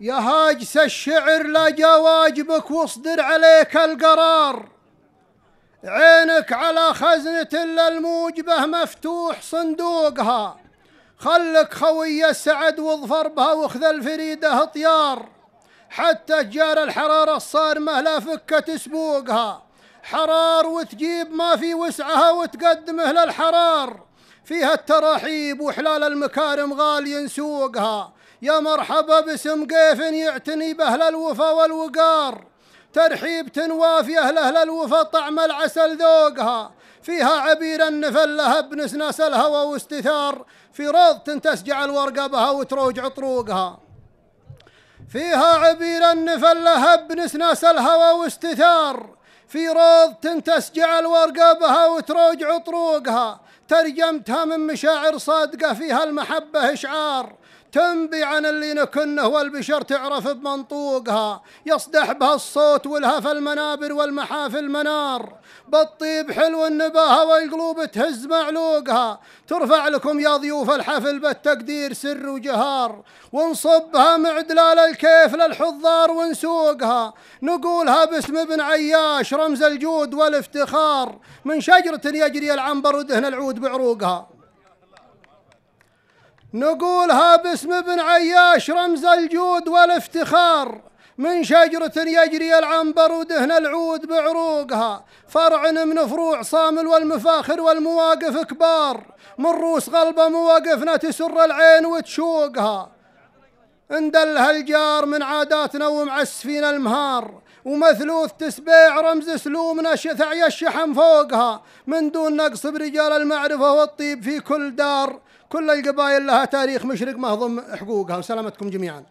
يا هاجس الشعر لا جواجبك واصدر عليك القرار عينك على خزنة إلا الموجبة مفتوح صندوقها خلك خوية سعد واظفر بها واخذ الفريدة طيار حتى جار الحرارة الصارمة لا فكة تسبوقها حرار وتجيب ما في وسعها وتقدمه للحرار فيها التراحيب وحلال المكارم غالي نسوقها يا مرحبا باسم قيف يعتني بأهل الوفا والوقار ترحيب تنوافي أهل أهل الوفا طعم العسل ذوقها فيها عبير النفل لها بنس ناس الهوى واستثار في روض تسجع الورقة بها وتروج عطروقها فيها عبير النفل لها بنس ناس الهوى واستثار في روض تسجع الورقة بها وتروج عطروقها ترجمتها من مشاعر صادقة فيها المحبة إشعار تنبي عن اللي نكنه والبشر تعرف بمنطوقها يصدح بها الصوت والهف المنابر والمحافل منار بالطيب حلو النباهة والقلوب تهز معلوقها ترفع لكم يا ضيوف الحفل بالتقدير سر وجهار ونصبها معدلال الكيف للحضار ونسوقها نقولها باسم ابن عياش رمز الجود والافتخار من شجرة يجري العنبر ودهن العود بعروقها نقولها باسم ابن عياش رمز الجود والافتخار من شجرة يجري العنبر ودهن العود بعروقها فرع من فروع صامل والمفاخر والمواقف كبار من روس غلبة مواقفنا تسر العين وتشوقها اندلها الجار من عاداتنا ومعسفين المهار ومثلوث تسبيع رمز سلومنا شثعي الشحم فوقها من دون نقص برجال المعرفة والطيب في كل دار كل القبائل لها تاريخ مشرق مهضم حقوقها وسلامتكم جميعا